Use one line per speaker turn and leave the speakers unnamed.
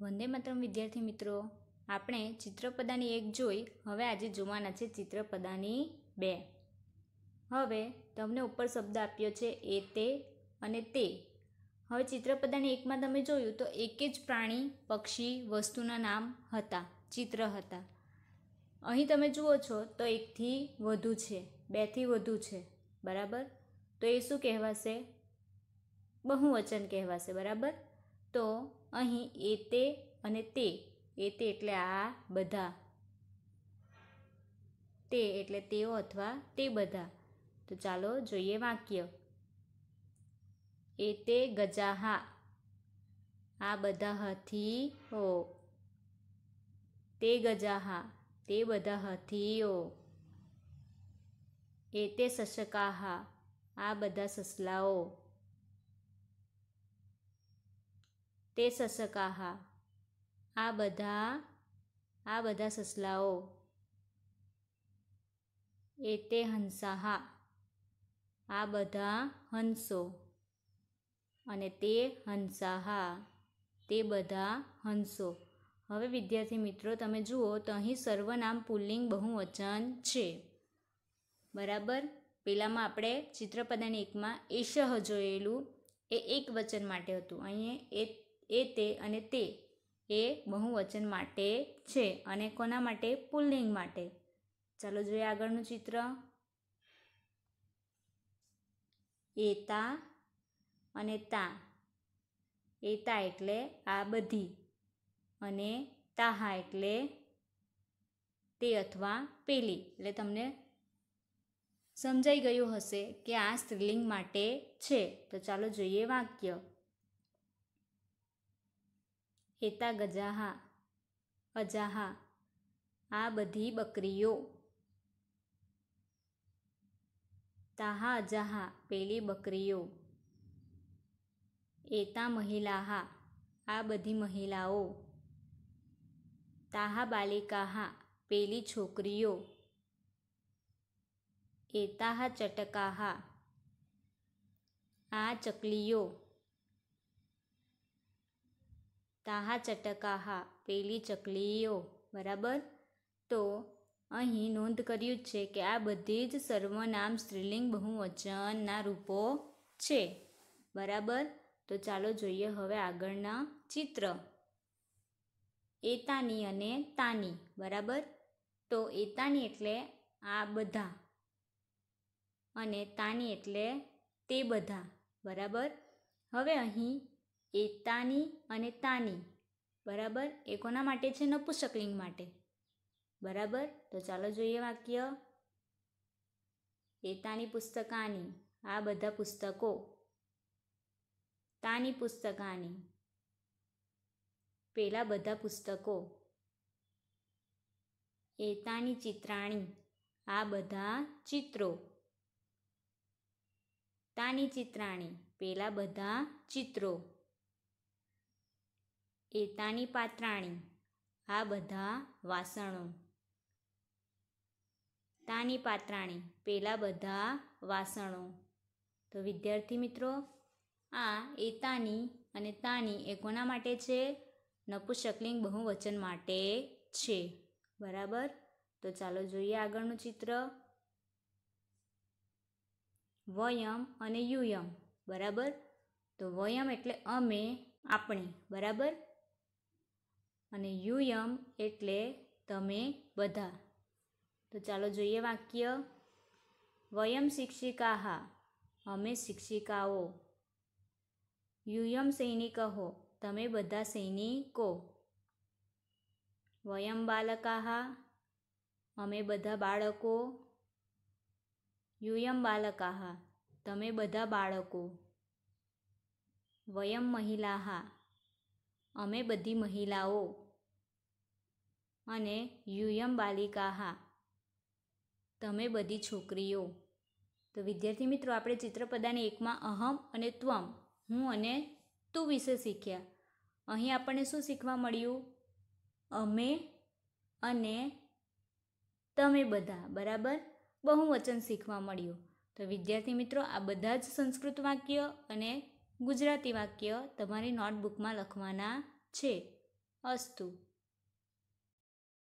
વંદે માતરમ વિદ્યાર્થી મિત્રો આપણે ચિત્રપદાની એક જોઈ હવે આજે જોવાના છે ચિત્રપદાની બે હવે તમને ઉપર શબ્દ આપ્યો છે એ તે અને તે હવે ચિત્રપદાની એકમાં તમે જોયું તો એક જ પ્રાણી પક્ષી વસ્તુના નામ હતા ચિત્ર હતા અહીં તમે જુઓ છો તો એકથી વધુ છે બેથી વધુ છે બરાબર તો એ શું કહેવાશે બહુવચન કહેવાશે બરાબર તો અહીં એ તે અને તે એ તે એટલે આ બધા તે એટલે તેઓ અથવા તે બધા તો ચાલો જોઈએ વાક્ય એ તે ગજાહા આ બધા હથી ઓ તે ગજાહા તે બધા હથીઓ એ તે સશકાહા આ બધા સસલાઓ તે સસકાહા આ બધા આ બધા સસલાઓ એ તે હંસાહા આ બધા હંસો અને તે હંસાહા તે બધા હંસો હવે વિદ્યાર્થી મિત્રો તમે જુઓ તો અહીં સર્વનામ પુલ્લિંગ બહુવચન છે બરાબર પહેલાંમાં આપણે ચિત્રપદાની એકમાં એશહ જોયેલું એ એક વચન માટે હતું અહીં એ એ તે અને તે એ બહુવચન માટે છે અને કોના માટે પુલ્લિંગ માટે ચાલો જોઈએ આગળનું ચિત્ર એતા અને તા એતા એટલે આ બધી અને તાહા એટલે તે અથવા પેલી એટલે તમને સમજાઈ ગયું હશે કે આ સ્ત્રીલિંગ માટે છે તો ચાલો જોઈએ વાક્ય એતા ગજાહા અજાહા આ બધી બકરીઓ તાહા અજાહા પેલી બકરીઓ એતા મહિલાહા આ બધી મહિલાઓ તાહા બાલિકાહા પેલી છોકરીઓ એતાહા ચટકાહા આ ચકલીઓ તાહા ચટકાહા પેલી ચકલીઓ બરાબર તો અહીં નોંધ કર્યું જ છે કે આ બધી જ સર્વનામ સ્ત્રીલિંગ બહુવચનના રૂપો છે બરાબર તો ચાલો જોઈએ હવે આગળના ચિત્ર એતાની અને તાની બરાબર તો એતાની એટલે આ બધા અને તાની એટલે તે બધા બરાબર હવે અહીં એ તાની અને તાની બરાબર એ કોના માટે છે નપુસક માટે બરાબર તો ચાલો જોઈએ વાક્ય એતાની પુસ્તકાની આ બધા પુસ્તકો તાની પુસ્તકાની પેલા બધા પુસ્તકો એતાની ચિત્રાણી આ બધા ચિત્રો તાની ચિત્રાણી પેલા બધા ચિત્રો એતાની પાત્રાણી આ બધા વાસણો તાની પાત્રાણી પેલા બધા વાસણો તો વિદ્યાર્થી મિત્રો આ એતાની અને તાની એ કોના માટે છે નપુસકલિંગ બહુવચન માટે છે બરાબર તો ચાલો જોઈએ આગળનું ચિત્ર વયમ અને યુયમ બરાબર તો વયમ એટલે અમે આપણે બરાબર અને યુયમ એટલે તમે બધા તો ચાલો જોઈએ વાક્ય વયમ શિક્ષિકાહા અમે શિક્ષિકાઓ યુયમ સૈનિકો તમે બધા સૈનિકો વયમ બાલકાહા અમે બધા બાળકો યુયમ બાલકાહા તમે બધા બાળકો વયમ મહિલાહા અમે બધી મહિલાઓ અને યુયમ બાલિકા હા તમે બધી છોકરીઓ તો વિદ્યાર્થી મિત્રો આપણે ચિત્રપદાની એકમાં અહમ અને ત્વમ હું અને તું વિશે શીખ્યા અહીં આપણને શું શીખવા મળ્યું અમે અને તમે બધા બરાબર બહુવચન શીખવા મળ્યું તો વિદ્યાર્થી મિત્રો આ બધા જ સંસ્કૃત વાક્ય અને ગુજરાતી વાક્ય તમારી નોટબુકમાં લખવાના છે અસ્તુ